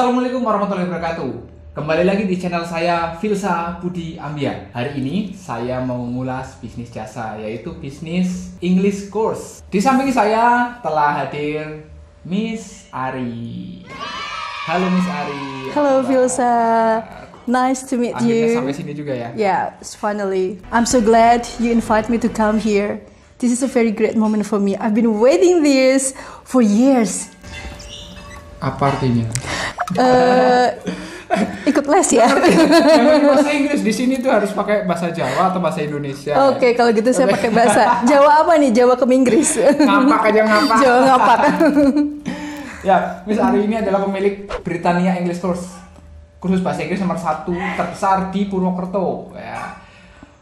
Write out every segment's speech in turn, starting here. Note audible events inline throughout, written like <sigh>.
Assalamualaikum warahmatullahi wabarakatuh. Kembali lagi di channel saya Filsa Budi Ambia. Hari ini saya mau mengulas bisnis jasa yaitu bisnis English course. Di samping saya telah hadir Miss Ari. Halo Miss Ari. Halo Filsa. Nice to meet Akhirnya you. sampai sini juga ya. Yeah, finally. I'm so glad you invite me to come here. This is a very great moment for me. I've been waiting this for years. Apa artinya? uh, ikut les ya. Memang bahasa Inggris di sini tuh harus pakai bahasa Jawa atau bahasa Indonesia. Oke, okay, kalau gitu saya pakai bahasa Jawa apa nih? Jawa ke Inggris. ngapak aja ngapak. Jawa ngapak. <laughs> ya, Miss Ari ini adalah pemilik Britania English Course. Kursus bahasa Inggris nomor satu terbesar di Purwokerto. Ya.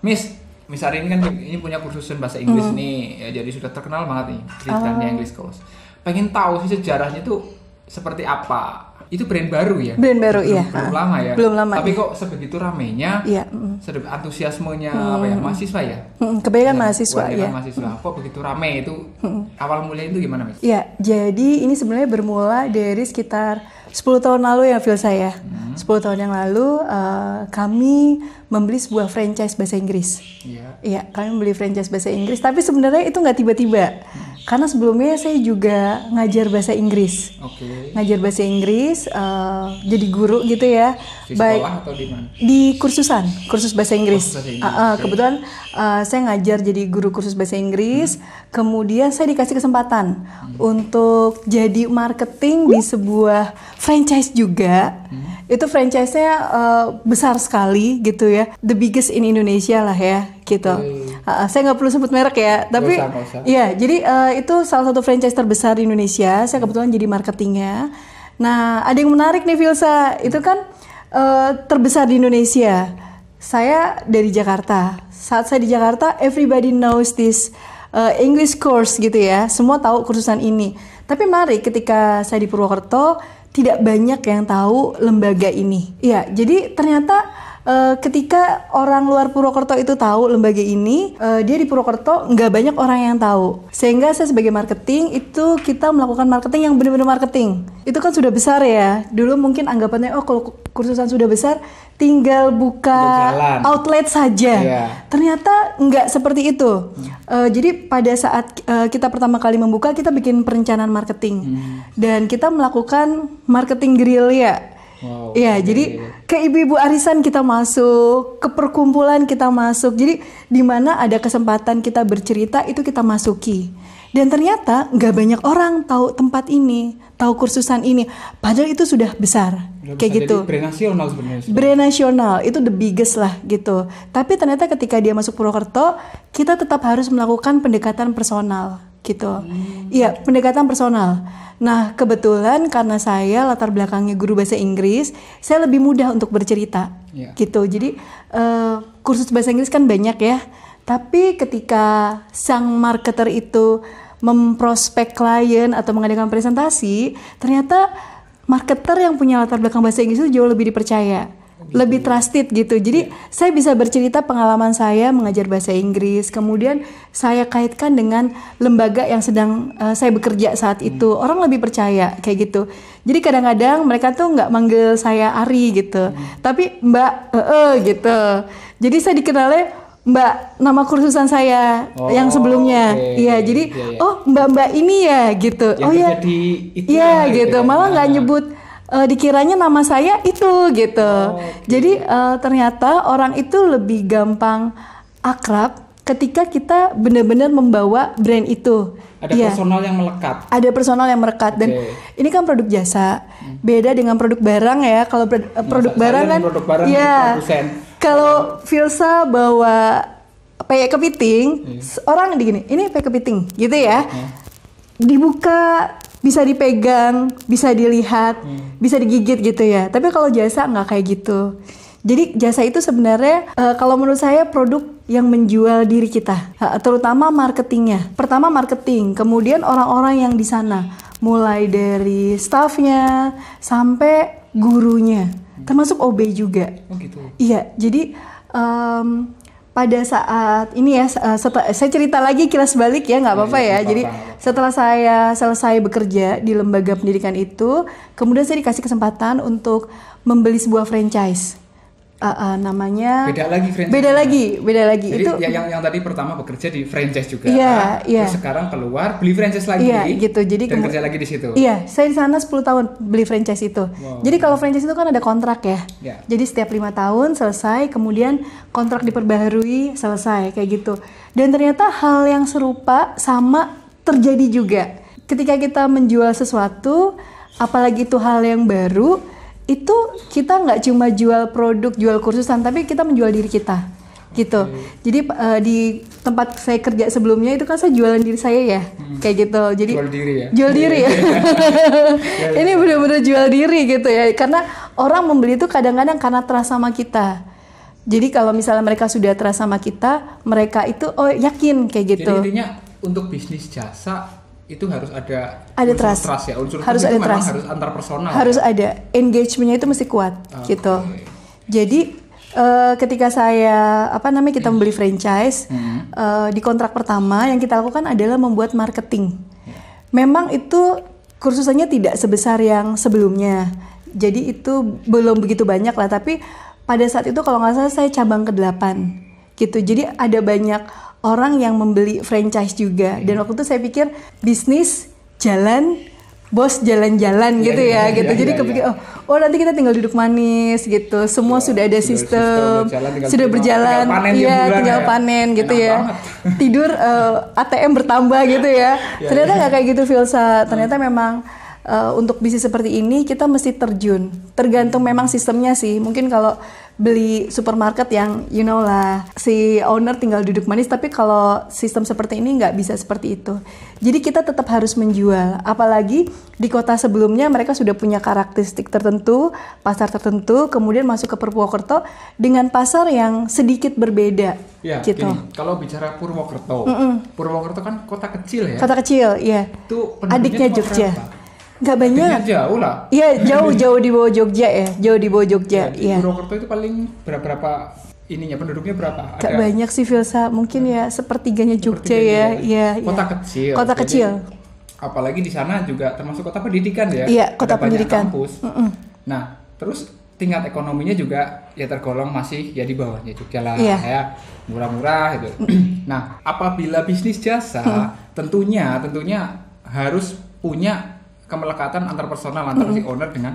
Miss, Miss Ari ini kan ini punya kursus bahasa Inggris hmm. nih, ya, jadi sudah terkenal banget nih Britania uh. English Course. Pengen tahu sih sejarahnya tuh seperti apa? itu brand baru ya brand baru belum, iya belum lama ya belum lama tapi ya. kok sebegitu ramenya iya mm. antusiasmenya mm. apa ya mahasiswa ya mm, kebanyakan ya, mahasiswa ya mahasiswa mm. kok begitu ramai itu mm. awal mulai itu gimana mas ya jadi ini sebenarnya bermula dari sekitar 10 tahun lalu ya feel saya mm. 10 tahun yang lalu uh, kami membeli sebuah franchise bahasa Inggris iya yeah. Ya, kami membeli franchise bahasa Inggris tapi sebenarnya itu nggak tiba-tiba mm karena sebelumnya saya juga ngajar bahasa Inggris. Okay. Ngajar bahasa Inggris, uh, jadi guru gitu ya. Di Baik, atau di mana? Di kursusan, kursus bahasa Inggris. Kursus bahasa ah, ah, Inggris. Uh, uh, Kebetulan uh, saya ngajar jadi guru kursus bahasa Inggris. Hmm. Kemudian saya dikasih kesempatan hmm. untuk jadi marketing di sebuah franchise juga. Hmm itu franchise-nya uh, besar sekali gitu ya the biggest in Indonesia lah ya gitu hmm. uh, saya nggak perlu sebut merek ya tapi iya jadi uh, itu salah satu franchise terbesar di Indonesia saya kebetulan jadi marketingnya nah ada yang menarik nih Vilsa itu kan uh, terbesar di Indonesia saya dari Jakarta saat saya di Jakarta everybody knows this uh, English course gitu ya semua tahu kursusan ini tapi mari ketika saya di Purwokerto tidak banyak yang tahu lembaga ini. Ya, jadi ternyata uh, ketika orang luar Purwokerto itu tahu lembaga ini, uh, dia di Purwokerto nggak banyak orang yang tahu. Sehingga saya sebagai marketing itu kita melakukan marketing yang benar-benar marketing. Itu kan sudah besar ya. Dulu mungkin anggapannya oh kalau kursusan sudah besar tinggal buka outlet saja. Yeah. Ternyata nggak seperti itu. Hmm. Uh, jadi pada saat uh, kita pertama kali membuka kita bikin perencanaan marketing hmm. dan kita melakukan marketing gerilya. Wow. Ya, jadi ke ibu-ibu arisan kita masuk, ke perkumpulan kita masuk. Jadi di mana ada kesempatan kita bercerita itu kita masuki. Dan ternyata nggak banyak orang tahu tempat ini tahu kursusan ini padahal itu sudah besar sudah kayak gitu brand nasional sebenarnya brand nasional itu the biggest lah gitu tapi ternyata ketika dia masuk Purwokerto kita tetap harus melakukan pendekatan personal gitu hmm. iya hmm. pendekatan personal nah kebetulan karena saya latar belakangnya guru bahasa Inggris saya lebih mudah untuk bercerita yeah. gitu jadi uh, kursus bahasa Inggris kan banyak ya tapi ketika sang marketer itu memprospek klien atau mengadakan presentasi, ternyata marketer yang punya latar belakang bahasa Inggris itu jauh lebih dipercaya gitu. lebih trusted gitu. Jadi yeah. saya bisa bercerita pengalaman saya mengajar bahasa Inggris, kemudian saya kaitkan dengan lembaga yang sedang uh, saya bekerja saat itu. itu. Hmm. Orang lebih percaya kayak gitu. Jadi kadang-kadang mereka tuh nggak manggil saya Ari gitu, mm. tapi Mbak eh, -e, gitu. Jadi saya dikenalnya Mbak nama kursusan saya oh, yang sebelumnya. Iya, jadi yeah, yeah. oh Mbak-mbak ini ya gitu. Yang oh ya. ya gitu. Malah nggak nah. nyebut uh, dikiranya nama saya itu gitu. Oh, okay. Jadi uh, ternyata orang itu lebih gampang akrab ketika kita benar-benar membawa brand itu. Ada ya. personal yang melekat. Ada personal yang melekat okay. dan ini kan produk jasa. Hmm. Beda dengan produk barang ya. Kalau eh, produk, nah, barang kan produk barang ya. Kalau Filsa bawa peyek kepiting, hmm. orang gini, ini peyek kepiting, gitu ya. Hmm. Dibuka, bisa dipegang, bisa dilihat, hmm. bisa digigit gitu ya. Tapi kalau jasa nggak kayak gitu. Jadi jasa itu sebenarnya uh, kalau menurut saya produk yang menjual diri kita, uh, terutama marketingnya. Pertama marketing, kemudian orang-orang yang di sana, mulai dari staffnya sampai gurunya termasuk OB juga. Oh gitu. Iya, jadi um, pada saat ini ya setel, saya cerita lagi kilas balik ya nggak iya, apa-apa ya. Jadi setelah saya selesai bekerja di lembaga pendidikan itu, kemudian saya dikasih kesempatan untuk membeli sebuah franchise uh, uh, namanya beda lagi franchise beda lagi beda lagi Jadi itu ya, yang yang tadi pertama bekerja di franchise juga yeah, iya, yeah. Iya. sekarang keluar beli franchise lagi yeah, gitu jadi dan kerja lagi di situ iya yeah, saya di sana 10 tahun beli franchise itu wow. jadi kalau franchise itu kan ada kontrak ya yeah. jadi setiap lima tahun selesai kemudian kontrak diperbaharui selesai kayak gitu dan ternyata hal yang serupa sama terjadi juga ketika kita menjual sesuatu apalagi itu hal yang baru itu kita nggak cuma jual produk, jual kursusan, tapi kita menjual diri kita gitu. Hmm. Jadi uh, di tempat saya kerja sebelumnya itu kan saya jualan diri saya ya, hmm. kayak gitu. Jadi jual diri ya. Jual diri. ya. Iya, iya. <laughs> Ini benar-benar jual diri gitu ya, karena orang membeli itu kadang-kadang karena terasa sama kita. Jadi kalau misalnya mereka sudah terasa sama kita, mereka itu oh yakin kayak gitu. Jadi intinya untuk bisnis jasa itu harus ada ada unsur trust. trust ya unsur harus ada trust harus antar personal harus ya? ada engagementnya itu mesti kuat okay. Ah, gitu jadi uh, ketika saya apa namanya kita membeli franchise hmm. uh, di kontrak pertama yang kita lakukan adalah membuat marketing yeah. memang itu kursusannya tidak sebesar yang sebelumnya jadi itu belum begitu banyak lah tapi pada saat itu kalau nggak salah saya cabang ke-8 gitu jadi ada banyak orang yang membeli franchise juga. Hmm. Dan waktu itu saya pikir bisnis jalan bos jalan-jalan iya, gitu iya, ya, ya, gitu. Yeah, Jadi yeah, kepikir yeah. oh, oh nanti kita tinggal duduk manis gitu. Semua iya, sudah ada sudah sistem, sistem sudah berjalan, tinggal panen iya, tinggal ya. panen gitu ya. <laughs> Tidur uh, ATM bertambah gitu ya. <laughs> Ternyata nggak kayak gitu Filsa. Hmm. Ternyata hmm. memang uh, untuk bisnis seperti ini kita mesti terjun. Tergantung hmm. memang sistemnya sih. Mungkin kalau beli supermarket yang you know lah si owner tinggal duduk manis tapi kalau sistem seperti ini nggak bisa seperti itu jadi kita tetap harus menjual apalagi di kota sebelumnya mereka sudah punya karakteristik tertentu pasar tertentu kemudian masuk ke Purwokerto dengan pasar yang sedikit berbeda ya, gitu gini, kalau bicara Purwokerto mm -mm. Purwokerto kan kota kecil ya kota kecil ya itu adiknya Jogja Gak banyak. Artinya jauh lah. Iya <laughs> jauh jauh di bawah Jogja ya, jauh di bawah Jogja. Iya. Ya. Purwokerto itu paling berapa berapa ininya penduduknya berapa? Gak Ada... banyak sih Filsa, mungkin ya hmm. sepertiganya Jogja sepertiganya ya. Iya, iya. Kota kecil. Kota Jadi, kecil. Apalagi di sana juga termasuk kota pendidikan ya. Iya, kota Ada pendidikan. Kampus. Mm -mm. Nah, terus tingkat ekonominya juga ya tergolong masih ya di bawahnya Jogja lah yeah. ya murah-murah gitu. nah, apabila bisnis jasa mm. tentunya tentunya harus punya kemelekatan antar personal antar mm-hmm. si owner dengan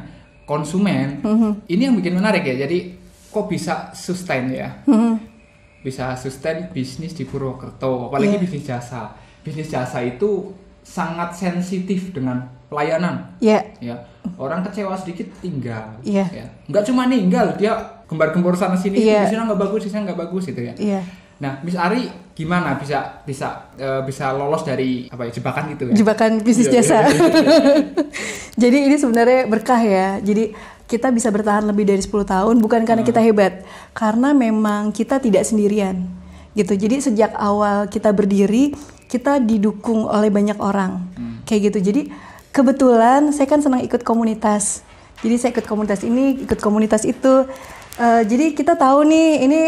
konsumen. Mm-hmm. Ini yang bikin menarik ya. Jadi kok bisa sustain ya? Mm-hmm. Bisa sustain bisnis di Purwokerto, apalagi yeah. bisnis jasa. Bisnis jasa itu sangat sensitif dengan pelayanan. Yeah. Ya. Orang kecewa sedikit tinggal. Yeah. Ya. Nggak cuma ninggal, dia gembar-gembor sana sini, yeah. di sini nggak bagus, di sana nggak bagus gitu ya. Yeah. Nah, Miss Ari gimana bisa bisa uh, bisa lolos dari apa ya jebakan gitu ya? Jebakan iya, bisnis iya, jasa. Iya, <laughs> jadi ini sebenarnya berkah ya. Jadi kita bisa bertahan lebih dari 10 tahun bukan karena hmm. kita hebat, karena memang kita tidak sendirian. Gitu. Jadi sejak awal kita berdiri, kita didukung oleh banyak orang. Hmm. Kayak gitu. Jadi kebetulan saya kan senang ikut komunitas. Jadi saya ikut komunitas ini, ikut komunitas itu. Uh, jadi kita tahu nih ini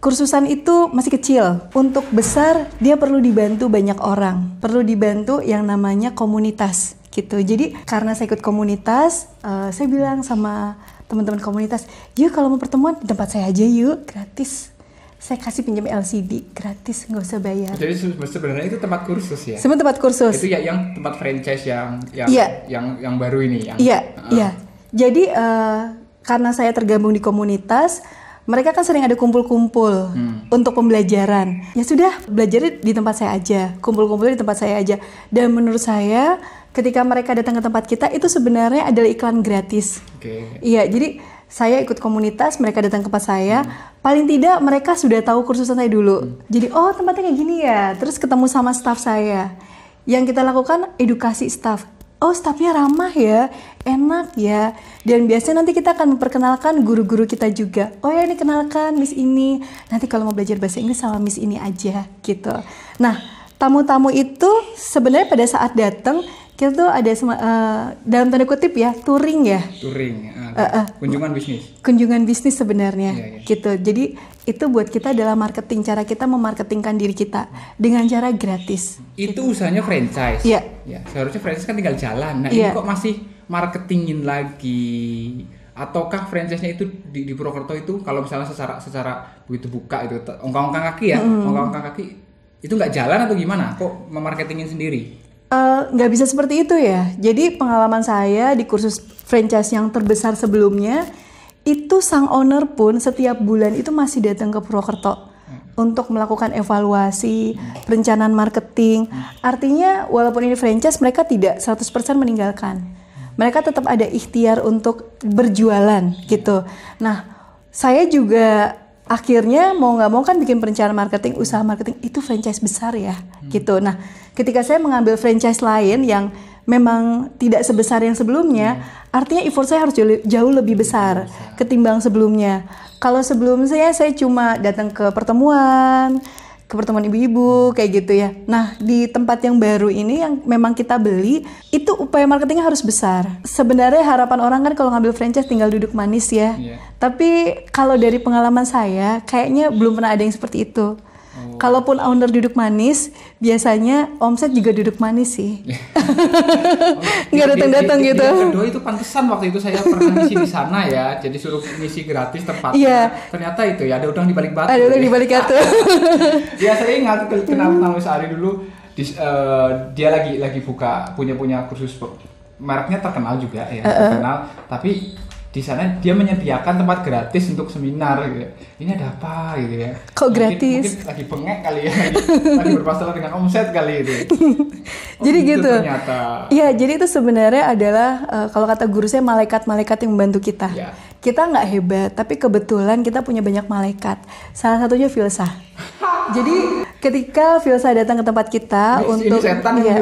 kursusan itu masih kecil. Untuk besar, dia perlu dibantu banyak orang. Perlu dibantu yang namanya komunitas gitu. Jadi karena saya ikut komunitas, uh, saya bilang sama teman-teman komunitas, yuk kalau mau pertemuan di tempat saya aja yuk, gratis saya kasih pinjam LCD gratis nggak usah bayar. Jadi sebenarnya itu tempat kursus ya? Sebenarnya tempat kursus. Itu ya yang tempat franchise yang yang yeah. yang, yang baru ini yang. Iya yeah, iya. Uh. Yeah. Jadi uh, karena saya tergabung di komunitas, mereka kan sering ada kumpul-kumpul hmm. untuk pembelajaran. Ya sudah, belajar di tempat saya aja, kumpul-kumpul di tempat saya aja. Dan menurut saya, ketika mereka datang ke tempat kita itu sebenarnya adalah iklan gratis. Iya, jadi saya ikut komunitas, mereka datang ke tempat saya. Hmm. Paling tidak mereka sudah tahu kursusan saya dulu. Hmm. Jadi oh tempatnya kayak gini ya. Terus ketemu sama staff saya. Yang kita lakukan edukasi staff oh staffnya ramah ya, enak ya. Dan biasanya nanti kita akan memperkenalkan guru-guru kita juga. Oh ya ini kenalkan Miss ini. Nanti kalau mau belajar bahasa Inggris sama Miss ini aja gitu. Nah tamu-tamu itu sebenarnya pada saat datang kita tuh ada uh, dalam tanda kutip ya touring ya touring uh, uh, uh, kunjungan bisnis kunjungan bisnis sebenarnya yeah, yeah. gitu jadi itu buat kita adalah marketing cara kita memarketingkan diri kita dengan cara gratis itu gitu. usahanya franchise yeah. ya seharusnya franchise kan tinggal jalan nah yeah. ini kok masih marketingin lagi ataukah franchise-nya itu di, di Purwokerto itu kalau misalnya secara secara begitu buka itu ongkang-ongkang kaki ya ongkang ongkang-ongkang kaki itu nggak jalan atau gimana kok memarketingin sendiri Eh, nggak uh, bisa seperti itu ya. Jadi pengalaman saya di kursus franchise yang terbesar sebelumnya itu sang owner pun setiap bulan itu masih datang ke Purwokerto untuk melakukan evaluasi perencanaan marketing. Artinya walaupun ini franchise mereka tidak 100% meninggalkan. Mereka tetap ada ikhtiar untuk berjualan gitu. Nah, saya juga akhirnya mau nggak mau kan bikin perencanaan marketing, usaha marketing itu franchise besar ya gitu. Nah, ketika saya mengambil franchise lain yang memang tidak sebesar yang sebelumnya, yeah. artinya effort saya harus jauh, lebih besar ketimbang sebelumnya. Kalau sebelum saya saya cuma datang ke pertemuan, ke pertemuan ibu-ibu kayak gitu ya. Nah, di tempat yang baru ini yang memang kita beli, itu upaya marketingnya harus besar. Sebenarnya harapan orang kan kalau ngambil franchise tinggal duduk manis ya. Yeah. Tapi kalau dari pengalaman saya, kayaknya belum pernah ada yang seperti itu. Oh. Kalaupun owner duduk manis, biasanya omset juga duduk manis sih. <laughs> Oh, <laughs> Nggak datang-datang gitu. Yang kedua itu pantesan waktu itu saya pernah ngisi di sana ya, jadi suruh ngisi gratis tempatnya. Iya. Ternyata itu ya ada udang di balik batu. Ada udang ya. di balik batu. <laughs> ya saya ingat kenal Namu hmm. Sari dulu. Di, uh, dia lagi lagi buka punya punya kursus mereknya terkenal juga ya uh -uh. terkenal tapi di sana dia menyediakan tempat gratis untuk seminar gitu. Ini ada apa gitu ya? Kok gratis? Mungkin lagi bengek kali ya, lagi, lagi bermasalah dengan omset kali itu. <laughs> Oh, <laughs> jadi gitu. gitu. Ternyata. Iya, jadi itu sebenarnya adalah uh, kalau kata guru saya malaikat-malaikat yang membantu kita. Ya kita nggak hebat, tapi kebetulan kita punya banyak malaikat. Salah satunya Filsa. <laughs> Jadi ketika Filsa datang ke tempat kita Mas, untuk ini setan ya.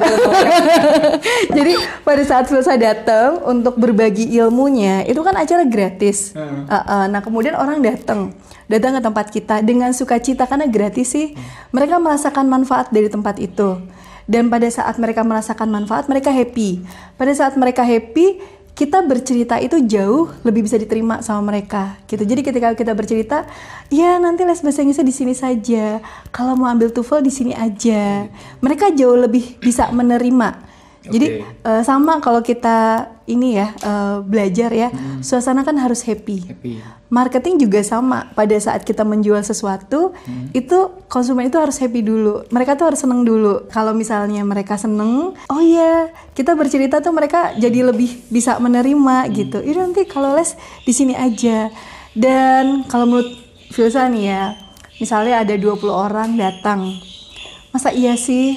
<laughs> Jadi pada saat Filsa datang untuk berbagi ilmunya, itu kan acara gratis. Hmm. Uh, uh, nah kemudian orang datang, datang ke tempat kita dengan sukacita karena gratis sih. Mereka merasakan manfaat dari tempat itu. Dan pada saat mereka merasakan manfaat, mereka happy. Pada saat mereka happy, kita bercerita itu jauh lebih bisa diterima sama mereka gitu. Jadi ketika kita bercerita, ya nanti les bahasa Inggrisnya di sini saja. Kalau mau ambil TOEFL di sini aja. Mereka jauh lebih bisa menerima jadi uh, sama kalau kita ini ya uh, belajar ya, hmm. suasana kan harus happy. happy. Marketing juga sama. Pada saat kita menjual sesuatu, hmm. itu konsumen itu harus happy dulu. Mereka tuh harus seneng dulu. Kalau misalnya mereka seneng, oh iya, yeah, kita bercerita tuh mereka jadi lebih bisa menerima hmm. gitu. Itu nanti kalau les di sini aja. Dan kalau menurut Filsa nih ya, misalnya ada 20 orang datang. Masa iya sih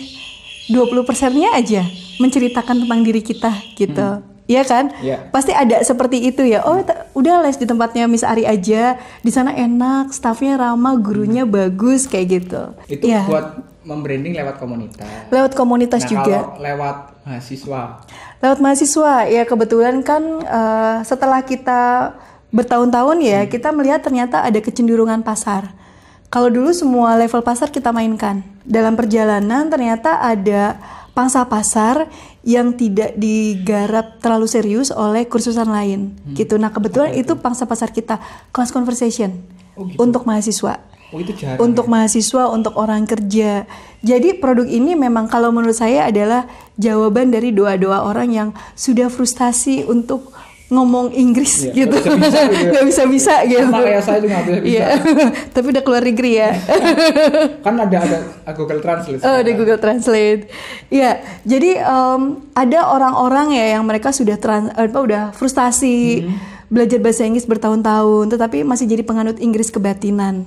20 persennya aja menceritakan tentang diri kita gitu. Hmm. Iya kan? Yeah. Pasti ada seperti itu ya. Oh, udah les di tempatnya Miss Ari aja. Di sana enak, staffnya ramah, gurunya hmm. bagus kayak gitu. Itu ya. buat membranding lewat komunitas. Lewat komunitas nah, juga. Kalau lewat mahasiswa. Lewat mahasiswa. Ya kebetulan kan uh, setelah kita bertahun-tahun ya, hmm. kita melihat ternyata ada kecenderungan pasar. Kalau dulu semua level pasar kita mainkan. Dalam perjalanan ternyata ada pangsa pasar yang tidak digarap terlalu serius oleh kursusan lain hmm. gitu. Nah kebetulan okay. itu pangsa pasar kita kelas conversation oh, gitu. untuk mahasiswa. Oh, itu jarang, untuk ya? mahasiswa, untuk orang kerja. Jadi produk ini memang kalau menurut saya adalah jawaban dari doa-doa orang yang sudah frustasi untuk ngomong Inggris yeah, gitu nggak bisa <laughs> bisa gitu sama saya juga bisa yeah. <laughs> tapi udah keluar negeri ya <laughs> kan ada ada Google Translate oh ada Google Translate ya yeah. jadi um, ada orang-orang ya yang mereka sudah trans apa udah frustasi hmm. belajar bahasa Inggris bertahun-tahun tetapi masih jadi penganut Inggris kebatinan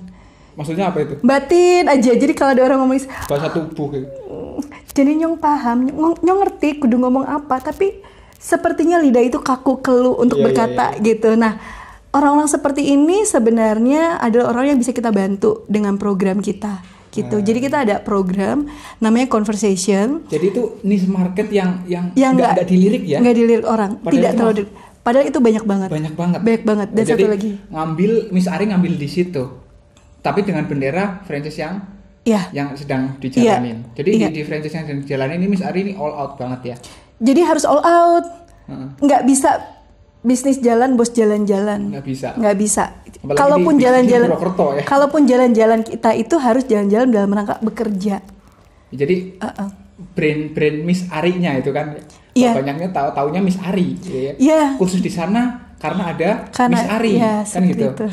Maksudnya apa itu? Batin aja. Jadi kalau ada orang ngomong bahasa tubuh gitu. Mm, jadi nyong paham, nyong, nyong ngerti kudu ngomong apa, tapi sepertinya lidah itu kaku kelu untuk yeah, iya, berkata yeah, yeah. gitu. Nah, orang-orang seperti ini sebenarnya adalah orang yang bisa kita bantu dengan program kita gitu. Hmm. Jadi kita ada program namanya conversation. Jadi itu niche market yang yang, enggak ada dilirik ya? Nggak dilirik orang, Padahal tidak terlalu dilirik. Padahal itu banyak banget. Banyak banget. Banyak banget. Dan Jadi, satu lagi. Ngambil Miss Ari ngambil di situ. Tapi dengan bendera franchise yang ya. yang sedang iya. dijalanin. Ya. Jadi ya. di, iya. franchise yang sedang dijalanin ini Miss Ari ini all out banget ya jadi harus all out hmm. nggak bisa bisnis jalan bos jalan-jalan nggak bisa nggak bisa kalaupun jalan-jalan ya. kalaupun jalan-jalan kita itu harus jalan-jalan dalam rangka bekerja jadi uh -uh. brand brand Miss Arinya itu kan yeah. banyaknya tahu taunya Miss Ari gitu ya. yeah. khusus di sana karena ada karena, Miss Ari yeah, kan gitu itu.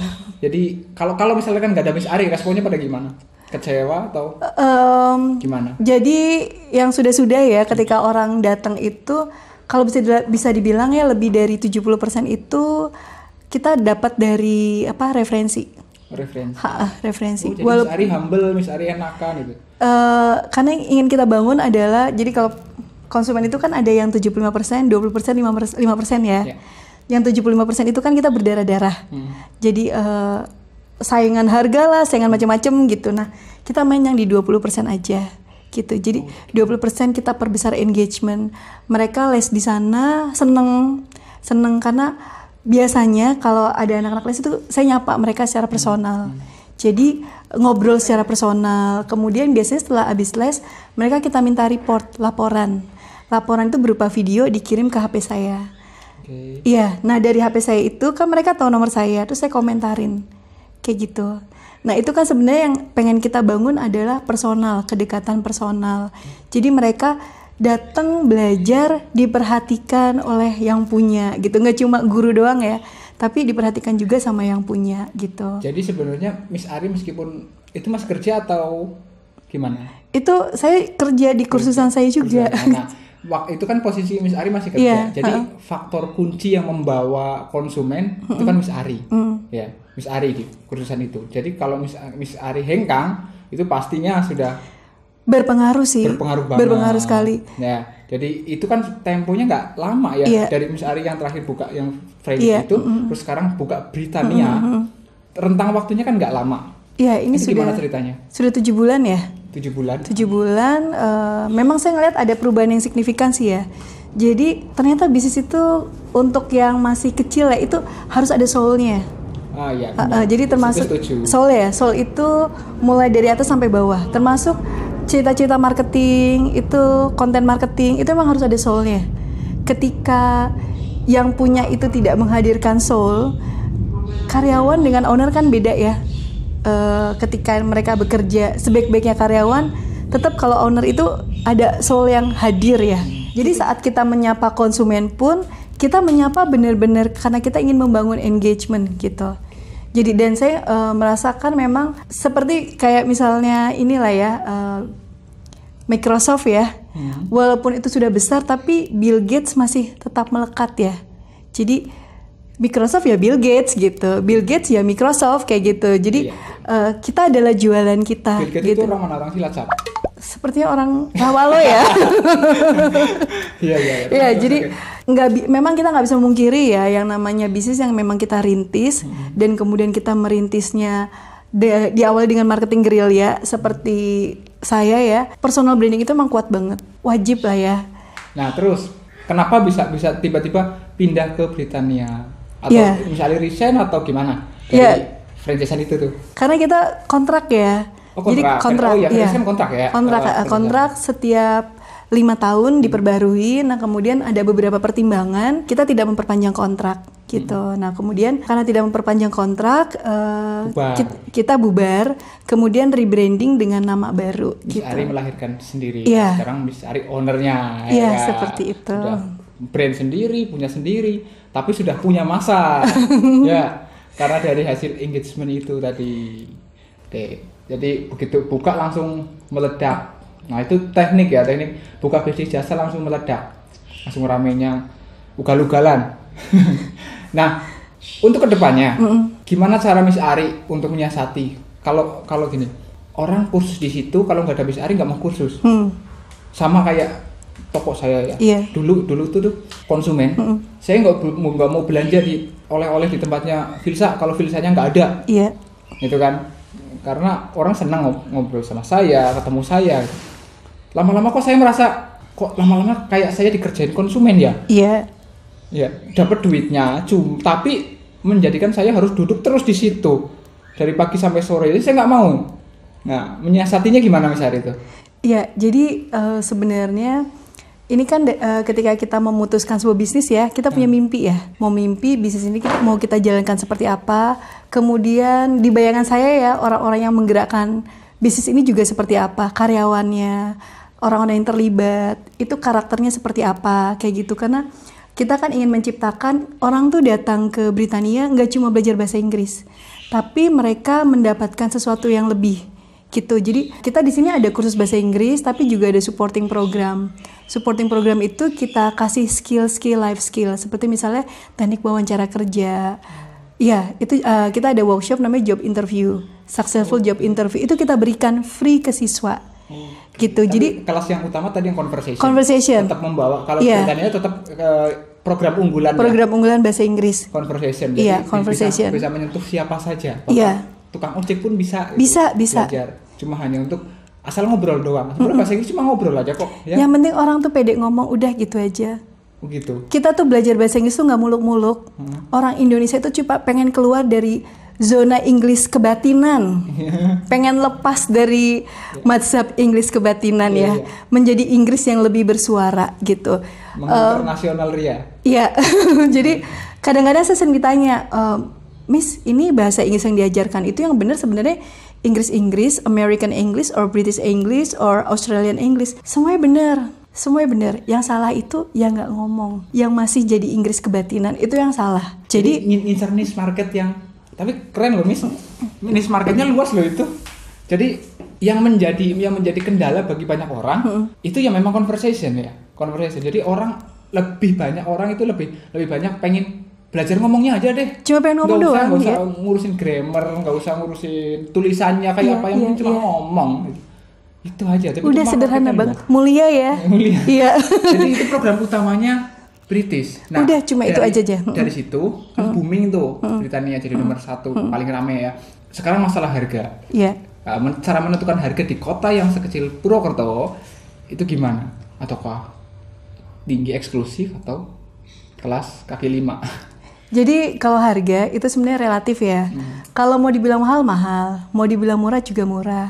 jadi kalau kalau misalnya kan nggak ada Miss Ari responnya pada gimana kecewa atau um, gimana? Jadi yang sudah-sudah ya ketika hmm. orang datang itu kalau bisa bisa dibilang ya lebih dari 70% itu kita dapat dari apa referensi. Referensi. Ha, ah, referensi. Oh, Miss humble, Miss Ari enakan gitu. Uh, karena yang ingin kita bangun adalah jadi kalau konsumen itu kan ada yang 75%, 20%, 5%, 5% ya. Yeah. Yang 75% itu kan kita berdarah-darah. Hmm. Jadi uh, saingan harga lah, saingan macam-macam gitu. Nah, kita main yang di 20% aja gitu. Jadi 20% kita perbesar engagement. Mereka les di sana seneng seneng karena biasanya kalau ada anak-anak les itu saya nyapa mereka secara personal. Jadi ngobrol secara personal. Kemudian biasanya setelah habis les, mereka kita minta report, laporan. Laporan itu berupa video dikirim ke HP saya. Iya, okay. nah dari HP saya itu kan mereka tahu nomor saya, terus saya komentarin kayak gitu nah itu kan sebenarnya yang pengen kita bangun adalah personal kedekatan personal jadi mereka datang belajar diperhatikan oleh yang punya gitu nggak cuma guru doang ya tapi diperhatikan juga sama yang punya gitu jadi sebenarnya Miss Ari meskipun itu masih kerja atau gimana itu saya kerja di kursusan saya juga nah, <laughs> waktu itu kan posisi Miss Ari masih kerja yeah, jadi uh. faktor kunci yang membawa konsumen itu kan Miss Ari mm. ya Miss Ari di kursusan itu. Jadi kalau Miss, Miss Ari hengkang itu pastinya sudah berpengaruh sih. Berpengaruh banget. Berpengaruh sekali. Ya, jadi itu kan temponya nggak lama ya yeah. dari Miss Ari yang terakhir buka yang Friday yeah. Iya. itu, mm -hmm. terus sekarang buka Britania. Mm -hmm. Rentang waktunya kan nggak lama. Iya, ini, ini sudah gimana ceritanya? Sudah tujuh bulan ya? Tujuh bulan. Tujuh bulan. Uh, memang saya ngelihat ada perubahan yang signifikan sih ya. Jadi ternyata bisnis itu untuk yang masih kecil ya itu harus ada soulnya. Oh, iya, ah, ya, uh, jadi termasuk soul ya soul itu mulai dari atas sampai bawah termasuk cita-cita marketing itu konten marketing itu emang harus ada soulnya ketika yang punya itu tidak menghadirkan soul karyawan dengan owner kan beda ya uh, ketika mereka bekerja sebaik-baiknya karyawan tetap kalau owner itu ada soul yang hadir ya jadi saat kita menyapa konsumen pun kita menyapa benar-benar karena kita ingin membangun engagement gitu jadi dan saya uh, merasakan memang seperti kayak misalnya inilah ya uh, Microsoft ya hmm. walaupun itu sudah besar tapi Bill Gates masih tetap melekat ya jadi Microsoft ya Bill Gates gitu Bill Gates ya Microsoft kayak gitu jadi yeah uh, kita adalah jualan kita. Gadget gitu. itu orang mana orang silat sap? Sepertinya orang Rawalo ya. <laughs> Iya iya. Iya, iya jadi nggak memang kita nggak bisa memungkiri ya yang namanya bisnis yang memang kita rintis hmm. dan kemudian kita merintisnya di, awal dengan marketing grill ya seperti saya ya personal branding itu emang kuat banget wajib lah ya. Nah terus kenapa bisa bisa tiba-tiba pindah ke Britania atau yeah. misalnya resign atau gimana? Iya. Dari, yeah franchisean itu tuh? Karena kita kontrak ya. Oh, kontrak. Jadi kontrak. Oh iya, iya. kontrak ya. Kontrak uh, kontrak setiap lima tahun hmm. diperbarui. Nah kemudian ada beberapa pertimbangan kita tidak memperpanjang kontrak gitu. Hmm. Nah kemudian karena tidak memperpanjang kontrak uh, bubar. Kita, kita bubar, kemudian rebranding dengan nama baru. Miss gitu. Ari melahirkan sendiri. Yeah. Sekarang Miss Ari ownernya. Ya iya yeah, kan? seperti itu. Sudah brand sendiri, punya sendiri, tapi sudah punya masa. <laughs> ya karena dari hasil engagement itu tadi oke jadi begitu buka langsung meledak nah itu teknik ya teknik buka bisnis jasa langsung meledak langsung ramenya ugal-ugalan <laughs> nah untuk kedepannya gimana cara Miss Ari untuk menyiasati kalau kalau gini orang kursus di situ kalau nggak ada Miss Ari nggak mau kursus mm. sama kayak toko saya ya. Yeah. Dulu dulu tuh tuh konsumen, mm -hmm. saya nggak nggak mau belanja di oleh-oleh di tempatnya Filsa kalau Filsanya nggak ada. Iya. Yeah. Gitu kan? Karena orang senang ngobrol sama saya, ketemu saya. Lama-lama kok saya merasa kok lama-lama kayak saya dikerjain konsumen ya. Iya. Yeah. Ya, dapat duitnya, cum tapi menjadikan saya harus duduk terus di situ dari pagi sampai sore. Jadi saya nggak mau. Nah, menyiasatinya gimana misalnya itu? Ya, jadi uh, sebenarnya ini kan uh, ketika kita memutuskan sebuah bisnis ya, kita punya hmm. mimpi ya. Mau mimpi bisnis ini kita, mau kita jalankan seperti apa. Kemudian di bayangan saya ya orang-orang yang menggerakkan bisnis ini juga seperti apa, karyawannya, orang-orang yang terlibat, itu karakternya seperti apa, kayak gitu karena kita kan ingin menciptakan orang tuh datang ke Britania nggak cuma belajar bahasa Inggris, tapi mereka mendapatkan sesuatu yang lebih gitu. Jadi kita di sini ada kursus bahasa Inggris tapi juga ada supporting program. Supporting program itu kita kasih skill-skill life skill seperti misalnya teknik wawancara kerja. Ya, itu uh, kita ada workshop namanya job interview, successful job interview. Itu kita berikan free ke siswa. gitu. Tapi Jadi kelas yang utama tadi yang conversation. Conversation. Tetap membawa kalau yeah. Iya. tetap uh, program unggulan ya? program ya? unggulan bahasa Inggris conversation jadi yeah, conversation bisa, bisa menyentuh siapa saja iya tukang ojek pun bisa gitu, bisa gitu, bisa belajar. cuma hanya untuk asal ngobrol doang sebenarnya mm hmm bahasa Inggris cuma ngobrol aja kok ya? yang penting orang tuh pede ngomong udah gitu aja oh, gitu kita tuh belajar bahasa Inggris tuh nggak muluk-muluk hmm. orang Indonesia itu cuma pengen keluar dari zona Inggris kebatinan <laughs> pengen lepas dari yeah. mazhab Inggris kebatinan yeah, ya yeah. menjadi Inggris yang lebih bersuara gitu menginternasional eh, uh, ria iya <laughs> jadi kadang-kadang saya sering ditanya uh, Miss, ini bahasa Inggris yang diajarkan itu yang benar sebenarnya Inggris-Inggris, American English, or British English, or Australian English. Semuanya benar. Semuanya benar. Yang salah itu yang nggak ngomong. Yang masih jadi Inggris kebatinan itu yang salah. Jadi, jadi insert niche market yang... Tapi keren loh, Miss. Niche marketnya luas loh itu. Jadi yang menjadi yang menjadi kendala bagi banyak orang hmm. itu yang memang conversation ya. Conversation. Jadi orang lebih banyak orang itu lebih lebih banyak pengen belajar ngomongnya aja deh. Cuma pengen ngomong gak usah, doang. Gak usah ya? ngurusin grammar, gak usah ngurusin tulisannya kayak yeah, apa yang yeah, iya, cuma yeah. ngomong. Itu aja. Tapi Udah sederhana banget. Mulia ya. <laughs> Mulia. Iya. Jadi itu program utamanya British. Nah, Udah cuma dari, itu aja aja. Dari situ kan hmm. booming tuh hmm. Britania jadi hmm. nomor satu hmm. paling rame ya. Sekarang masalah harga. Iya. Yeah. Nah, cara menentukan harga di kota yang sekecil Purwokerto itu gimana? Ataukah tinggi eksklusif atau kelas kaki lima? <laughs> Jadi kalau harga itu sebenarnya relatif ya. Hmm. Kalau mau dibilang mahal mahal, mau dibilang murah juga murah.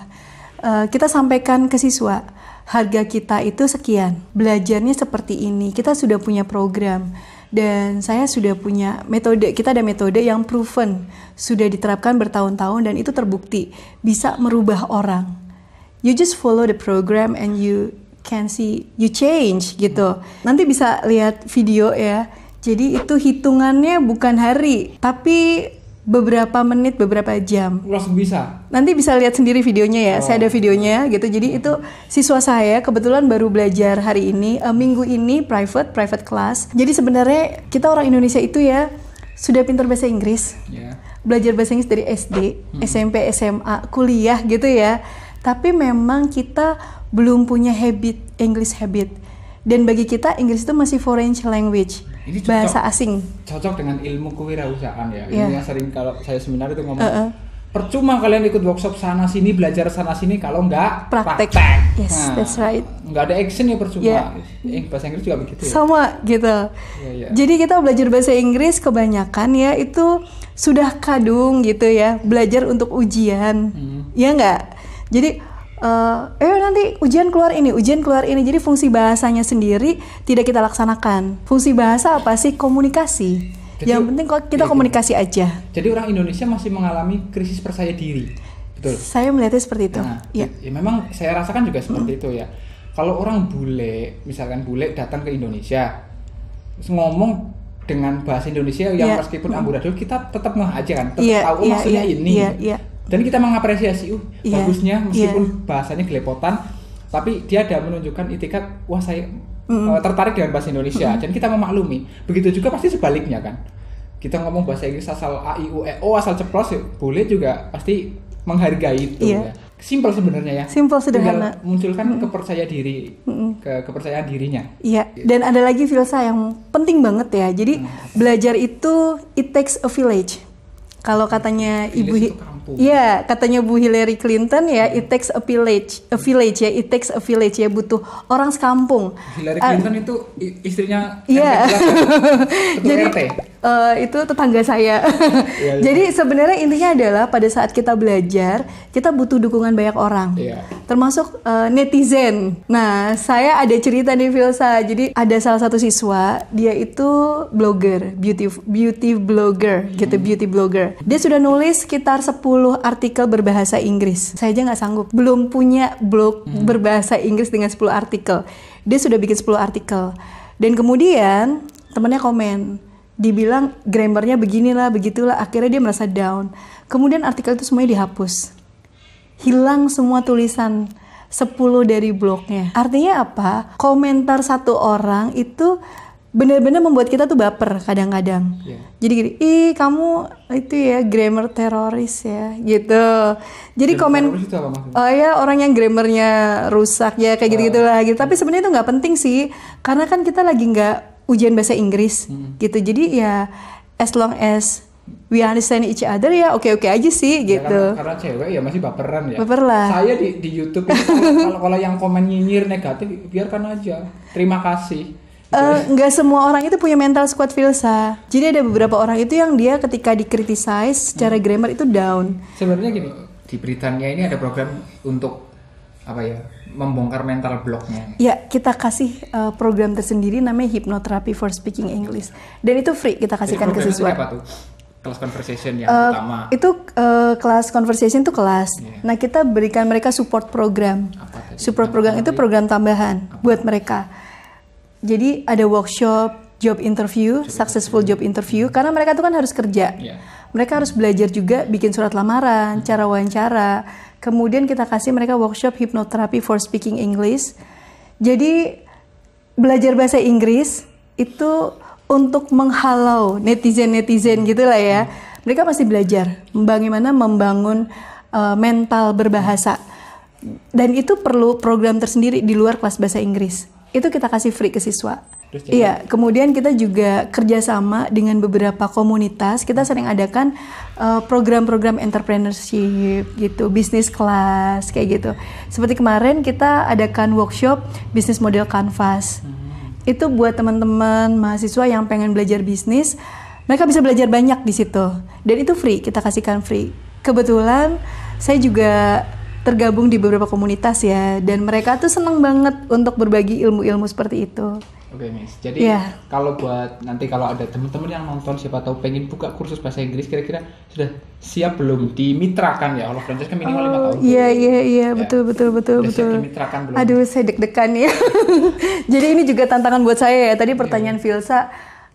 Uh, kita sampaikan ke siswa harga kita itu sekian, belajarnya seperti ini. Kita sudah punya program dan saya sudah punya metode. Kita ada metode yang proven, sudah diterapkan bertahun-tahun dan itu terbukti bisa merubah orang. You just follow the program and you can see you change gitu. Hmm. Nanti bisa lihat video ya jadi itu hitungannya bukan hari, tapi beberapa menit, beberapa jam. Langsung bisa. Nanti bisa lihat sendiri videonya ya. Oh. Saya ada oh. videonya gitu. Jadi itu siswa saya kebetulan baru belajar hari ini, uh, minggu ini private private class. Jadi sebenarnya kita orang Indonesia itu ya sudah pintar bahasa Inggris. Yeah. Belajar bahasa Inggris dari SD, hmm. SMP, SMA, kuliah gitu ya. Tapi memang kita belum punya habit English habit. Dan bagi kita Inggris itu masih foreign language ini cocok, bahasa asing cocok dengan ilmu kewirausahaan ya yeah. ini ya. yang sering kalau saya seminar itu ngomong uh -uh. percuma kalian ikut workshop sana sini belajar sana sini kalau nggak praktek, praktek. yes nah, that's right nggak ada action ya percuma yeah. eh, bahasa Inggris juga begitu ya? sama gitu yeah, yeah. jadi kita belajar bahasa Inggris kebanyakan ya itu sudah kadung gitu ya belajar untuk ujian hmm. ya nggak jadi uh, eh nanti ujian keluar ini, ujian keluar ini. Jadi fungsi bahasanya sendiri tidak kita laksanakan. Fungsi bahasa apa sih? Komunikasi. Jadi, Yang penting kita ya, komunikasi aja. Jadi orang Indonesia masih mengalami krisis percaya diri. Betul. Saya melihatnya seperti itu. Nah, ya. ya memang saya rasakan juga seperti hmm. itu ya. Kalau orang bule, misalkan bule datang ke Indonesia, ngomong dengan bahasa Indonesia yang yeah. meskipun amburadul kita tetap ngajak aja kan tetap yeah, tahu yeah, maksudnya yeah, ini yeah. Iya dan kita mengapresiasi uh yeah. bagusnya iya. meskipun yeah. bahasanya kelepotan tapi dia ada menunjukkan itikat wah saya mm tertarik dengan bahasa Indonesia mm dan kita memaklumi begitu juga pasti sebaliknya kan kita ngomong bahasa Inggris asal a i u e o asal ceplos ya, boleh juga pasti menghargai itu yeah. ya. Simpel sebenarnya ya. Simpel sederhana. munculkan mm kepercaya diri, mm ke kepercayaan dirinya. Iya. Yeah. Dan ada lagi filsa yang penting banget ya. Jadi mm. belajar itu it takes a village. Kalau katanya village ibu mampu. Iya, katanya Bu Hillary Clinton ya, hmm. it takes a village, a village ya, it takes a village ya butuh orang sekampung. Hillary eh, Clinton itu istrinya Iya. <laughs> Jadi RT. Uh, eh, itu tetangga saya. ya, ya. <laughs> Jadi sebenarnya intinya adalah pada saat kita belajar, kita butuh dukungan banyak orang. Ya. Termasuk uh, netizen. Nah, saya ada cerita nih Filsa. Jadi ada salah satu siswa, dia itu blogger, beauty beauty blogger, gitu, hmm. gitu beauty blogger. Dia sudah nulis sekitar 10 10 artikel berbahasa Inggris. Saya aja nggak sanggup. Belum punya blog hmm. berbahasa Inggris dengan 10 artikel. Dia sudah bikin 10 artikel. Dan kemudian temennya komen, dibilang grammarnya beginilah, begitulah. Akhirnya dia merasa down. Kemudian artikel itu semuanya dihapus. Hilang semua tulisan 10 dari blognya. Artinya apa? Komentar satu orang itu bener-bener membuat kita tuh baper kadang-kadang. Yeah. Jadi gini, ih kamu itu ya grammar teroris ya gitu. Jadi komen, oh ya orang yang grammarnya rusak ya kayak oh, gitu-gitu lah iya. gitu. Tapi sebenarnya itu nggak penting sih, karena kan kita lagi nggak ujian bahasa Inggris hmm. gitu. Jadi ya as long as we understand each other ya oke oke aja sih ya, gitu karena, karena cewek ya masih baperan ya baper lah saya di di YouTube kalau kalau yang komen nyinyir negatif biarkan aja terima kasih Gitu. Eh, nggak uh, semua orang itu punya mental squad filsa. Jadi ada beberapa orang itu yang dia ketika dikritisize secara hmm. grammar itu down. Sebenarnya gini, di Britania ini ada program untuk apa ya? membongkar mental blocknya. Ya, kita kasih uh, program tersendiri namanya hypnotherapy for speaking English. Dan itu free kita kasihkan ke siswa. Apa tuh? kelas conversation yang uh, utama. Itu uh, kelas conversation itu kelas. Yeah. Nah, kita berikan mereka support program. Apa Support program apa itu program tambahan apa? buat mereka jadi ada workshop job interview job successful interview. job interview karena mereka tuh kan harus kerja yeah. mereka harus belajar juga bikin surat lamaran hmm. cara wawancara kemudian kita kasih mereka workshop hipnoterapi for speaking English jadi belajar bahasa Inggris itu untuk menghalau netizen-netizen gitulah ya hmm. mereka pasti belajar bagaimana membangun uh, mental berbahasa dan itu perlu program tersendiri di luar kelas bahasa Inggris itu kita kasih free ke siswa. iya, kemudian kita juga kerjasama dengan beberapa komunitas. Kita sering adakan eh, program-program uh, entrepreneurship gitu, bisnis kelas kayak gitu. Seperti kemarin kita adakan workshop bisnis model kanvas. Hmm. Itu buat teman-teman mahasiswa yang pengen belajar bisnis, mereka bisa belajar banyak di situ. Dan itu free, kita kasihkan free. Kebetulan saya juga tergabung di beberapa komunitas ya dan mereka tuh seneng banget untuk berbagi ilmu-ilmu seperti itu. Oke okay, Miss, jadi yeah. kalau buat nanti kalau ada teman-teman yang nonton siapa tahu pengen buka kursus bahasa Inggris kira-kira sudah siap belum dimitrakan ya Allah Francis kan minimal lima 5 tahun. Oh, iya iya iya ya. betul betul betul sudah betul. Siap dimitrakan belum? Aduh saya deg-degan ya. <laughs> jadi ini juga tantangan buat saya ya. Tadi iya. pertanyaan yeah. Filsa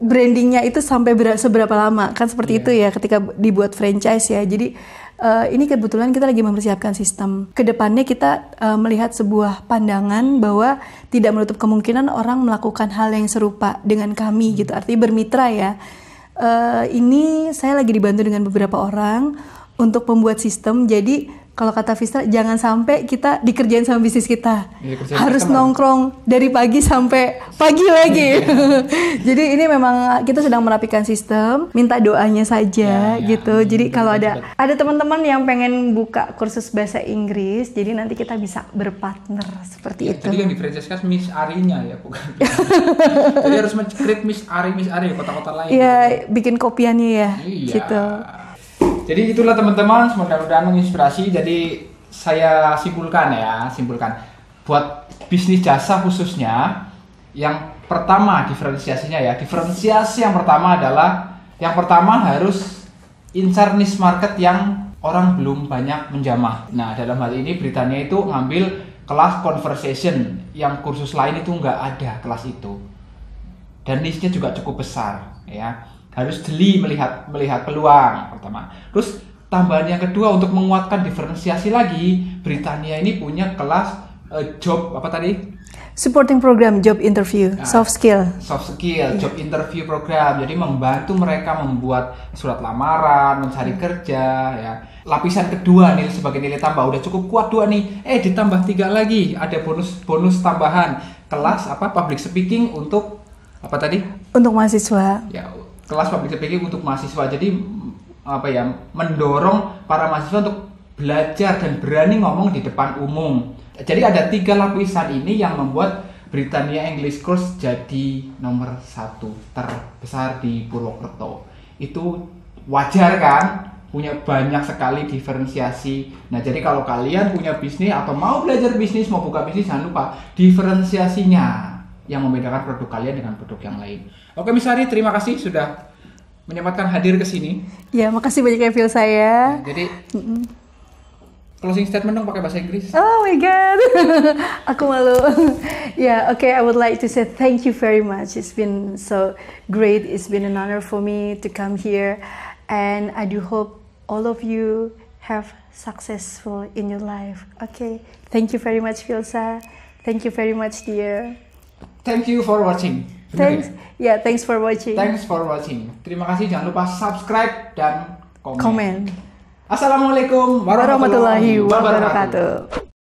brandingnya itu sampai seberapa lama kan seperti yeah. itu ya ketika dibuat franchise ya. Jadi uh, ini kebetulan kita lagi mempersiapkan sistem. Kedepannya kita uh, melihat sebuah pandangan bahwa tidak menutup kemungkinan orang melakukan hal yang serupa dengan kami hmm. gitu. Artinya bermitra ya. Uh, ini saya lagi dibantu dengan beberapa orang untuk membuat sistem. Jadi kalau kata Vista jangan sampai kita dikerjain sama bisnis kita Dikerjain harus kita nongkrong dari pagi sampai pagi lagi iya. <laughs> jadi ini memang kita sedang merapikan sistem minta doanya saja ya, ya. gitu jadi kalau ada ada teman-teman yang pengen buka kursus bahasa Inggris jadi nanti kita bisa berpartner seperti ya, itu jadi yang di franchise Miss Arinya ya bukan <laughs> jadi harus mencreate Miss Ari Miss Ari kota-kota lain ya gitu. bikin kopiannya ya iya. gitu jadi itulah teman-teman, mudah-mudahan menginspirasi. Jadi saya simpulkan ya, simpulkan. Buat bisnis jasa khususnya, yang pertama diferensiasinya ya, diferensiasi yang pertama adalah yang pertama harus incar niche market yang orang belum banyak menjamah. Nah, dalam hal ini Britania itu ngambil kelas conversation yang kursus lain itu nggak ada kelas itu. Dan niche-nya juga cukup besar ya harus jeli melihat melihat peluang pertama. Terus tambahan yang kedua untuk menguatkan diferensiasi lagi, Britania ini punya kelas uh, job apa tadi? Supporting program job interview, nah, soft skill. Soft skill, job interview program. Jadi membantu mereka membuat surat lamaran, mencari kerja ya. Lapisan kedua nih sebagai nilai tambah udah cukup kuat dua nih. Eh ditambah tiga lagi, ada bonus bonus tambahan kelas apa public speaking untuk apa tadi? Untuk mahasiswa. Ya, kelas public speaking untuk mahasiswa. Jadi apa ya mendorong para mahasiswa untuk belajar dan berani ngomong di depan umum. Jadi ada tiga lapisan ini yang membuat Britania English Course jadi nomor satu terbesar di Purwokerto. Itu wajar kan? Punya banyak sekali diferensiasi. Nah, jadi kalau kalian punya bisnis atau mau belajar bisnis, mau buka bisnis, jangan lupa diferensiasinya yang membedakan produk kalian dengan produk yang lain. Oke Miss Ari, terima kasih sudah menyempatkan hadir ke sini. Ya, makasih banyak Evil ya, saya. Nah, jadi mm -mm. closing statement dong pakai bahasa Inggris. Oh my god. <laughs> Aku malu. <laughs> yeah, okay, I would like to say thank you very much. It's been so great. It's been an honor for me to come here and I do hope all of you have successful in your life. Okay. Thank you very much, Filsa. Thank you very much, dear. Thank you for watching. Thanks. Ya, yeah, thanks for watching. Thanks for watching. Terima kasih. Jangan lupa subscribe dan komen. Comment. Assalamualaikum warahmatullahi, warahmatullahi wabarakatuh. wabarakatuh.